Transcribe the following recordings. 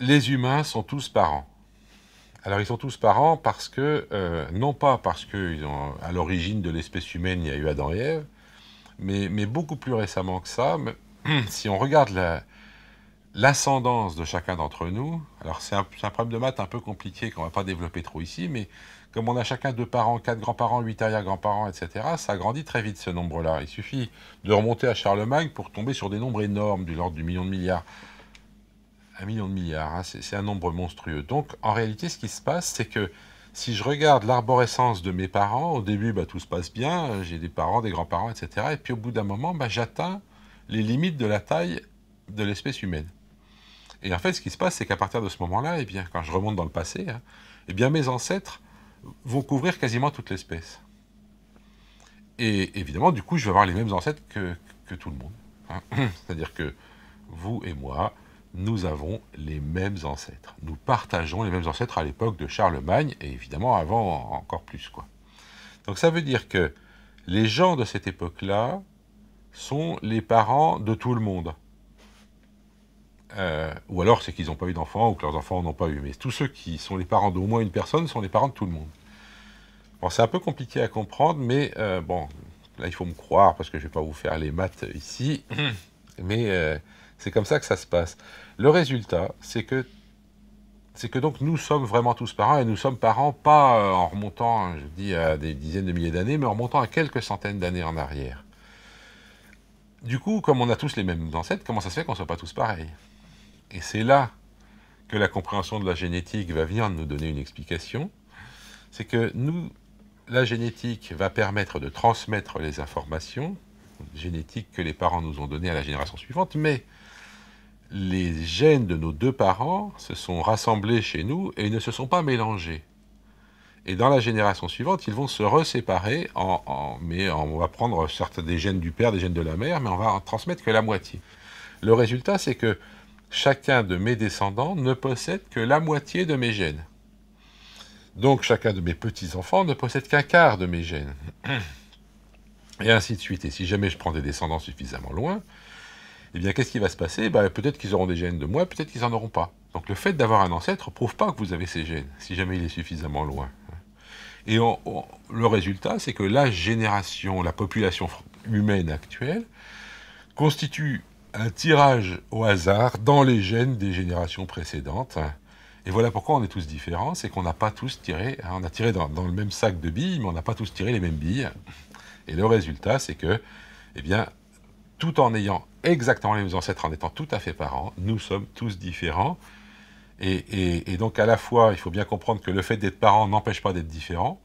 les humains sont tous parents. Alors ils sont tous parents parce que, euh, non pas parce que ont, à l'origine de l'espèce humaine il y a eu Adam et Ève, mais, beaucoup plus récemment que ça, hum, si on regarde l'ascendance de chacun d'entre nous, alors c'est un, problème de maths un peu compliqué qu'on ne va pas développer trop ici, mais comme on a chacun deux parents, quatre grands-parents, huit arrière-grands-parents, etc., ça grandit très vite ce nombre-là. Il suffit de remonter à Charlemagne pour tomber sur des nombres énormes, de l'ordre du million de milliards un million de milliards, hein, c'est un nombre monstrueux. Donc en réalité, ce qui se passe, c'est que si je regarde l'arborescence de mes parents, au début, bah, tout se passe bien, euh, j'ai des parents, des grands-parents, etc. Et puis au bout d'un moment, bah, j'atteins les limites de la taille de l'espèce humaine. Et en fait, ce qui se passe, c'est qu'à partir de ce moment-là, eh quand je remonte dans le passé, hein, eh mes ancêtres vont couvrir quasiment toute l'espèce. Et évidemment, du coup, je vais avoir les mêmes ancêtres que, tout le monde. Hein. C'est-à-dire que vous et moi, nous avons les mêmes ancêtres. Nous partageons les mêmes ancêtres à l'époque de Charlemagne et évidemment avant encore plus. Quoi. Donc ça veut dire que les gens de cette époque-là sont les parents de tout le monde. Euh, ou alors c'est qu'ils n'ont pas eu d'enfants ou que leurs enfants n'ont pas eu. Mais tous ceux qui sont les parents d'au moins une personne sont les parents de tout le monde. Bon, c'est un peu compliqué à comprendre, mais euh, bon, là il faut me croire parce que je ne vais pas vous faire les maths ici. Mais euh, c'est comme ça que ça se passe. Le résultat, c'est que c'est que donc nous sommes vraiment tous parents, et nous sommes parents pas euh, en remontant, hein, je dis, à des dizaines de milliers d'années, mais en remontant à quelques centaines d'années en arrière. Du coup, comme on a tous les mêmes ancêtres, comment ça se fait qu'on ne soit pas tous pareils Et c'est là que la compréhension de la génétique va venir nous donner une explication. C'est que nous, la génétique va permettre de transmettre les informations génétiques que les parents nous ont données à la génération suivante, mais les gènes de nos deux parents se sont rassemblés chez nous et ne se sont pas mélangés. Et dans la génération suivante, ils vont se reséparer, en, mais on va prendre certes des gènes du père, des gènes de la mère, mais on va en transmettre que la moitié. Le résultat, c'est que chacun de mes descendants ne possède que la moitié de mes gènes. Donc chacun de mes petits-enfants ne possède qu'un quart de mes gènes. Et ainsi de suite. Et si jamais je prends des descendants suffisamment loin, eh qu'est-ce qui va se passer eh ben, Peut-être qu'ils auront des gènes de moi, peut-être qu'ils n'en auront pas. Donc le fait d'avoir un ancêtre ne prouve pas que vous avez ces gènes, si jamais il est suffisamment loin. Et le résultat, c'est que la génération, la population humaine actuelle, constitue un tirage au hasard dans les gènes des générations précédentes. Et voilà pourquoi on est tous différents, c'est qu'on n'a pas tous tiré, hein, on a tiré dans, dans, le même sac de billes, mais on n'a pas tous tiré les mêmes billes. Et le résultat, c'est que, eh bien, tout en ayant exactement les mêmes ancêtres, en étant tout à fait parents, nous sommes tous différents. Et, donc à la fois, il faut bien comprendre que le fait d'être parent n'empêche pas d'être différent,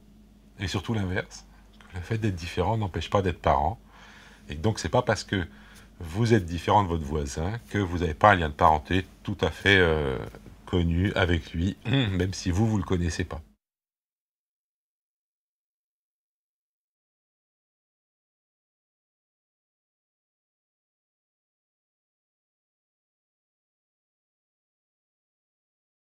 et surtout l'inverse, le fait d'être différent n'empêche pas d'être parent. Et donc c'est pas parce que vous êtes différent de votre voisin que vous n'avez pas un lien de parenté tout à fait euh, connu avec lui, même si vous, vous ne le connaissez pas.